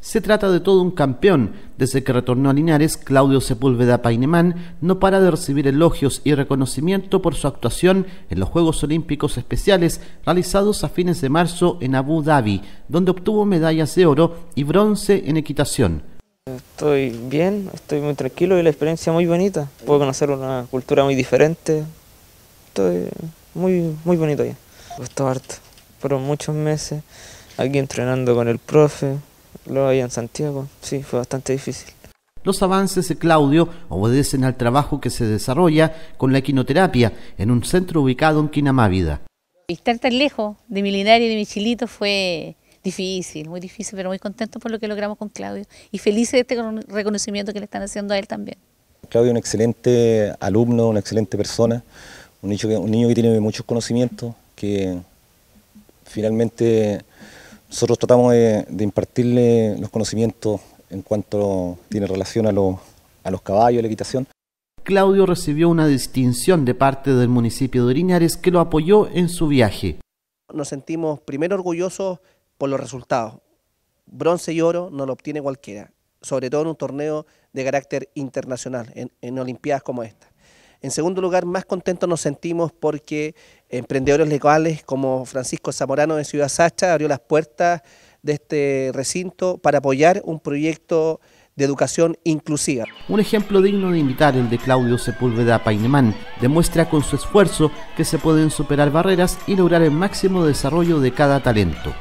Se trata de todo un campeón. Desde que retornó a Linares, Claudio Sepúlveda Painemán no para de recibir elogios y reconocimiento por su actuación en los Juegos Olímpicos Especiales realizados a fines de marzo en Abu Dhabi, donde obtuvo medallas de oro y bronce en equitación. Estoy bien, estoy muy tranquilo y la experiencia muy bonita. Puedo conocer una cultura muy diferente. Estoy muy, muy bonito ya. Costó harto. Fueron muchos meses aquí entrenando con el profe, lo había en Santiago. Sí, fue bastante difícil. Los avances de Claudio obedecen al trabajo que se desarrolla con la equinoterapia en un centro ubicado en Quinamávida. Estar tan lejos de mi linario y de mi chilito fue difícil, muy difícil, pero muy contento por lo que logramos con Claudio y feliz de este reconocimiento que le están haciendo a él también. Claudio es un excelente alumno, una excelente persona, un niño que, un niño que tiene muchos conocimientos, que finalmente nosotros tratamos de, impartirle los conocimientos en cuanto tiene relación a, los caballos, a la equitación. Claudio recibió una distinción de parte del municipio de Uriñares que lo apoyó en su viaje. Nos sentimos primero orgullosos por los resultados. Bronce y oro no lo obtiene cualquiera, sobre todo en un torneo de carácter internacional, en, en Olimpiadas como esta. En segundo lugar, más contentos nos sentimos porque emprendedores legales como Francisco Zamorano de Ciudad Sacha abrió las puertas de este recinto para apoyar un proyecto de educación inclusiva. Un ejemplo digno de imitar, el de Claudio Sepúlveda Painemán, demuestra con su esfuerzo que se pueden superar barreras y lograr el máximo desarrollo de cada talento.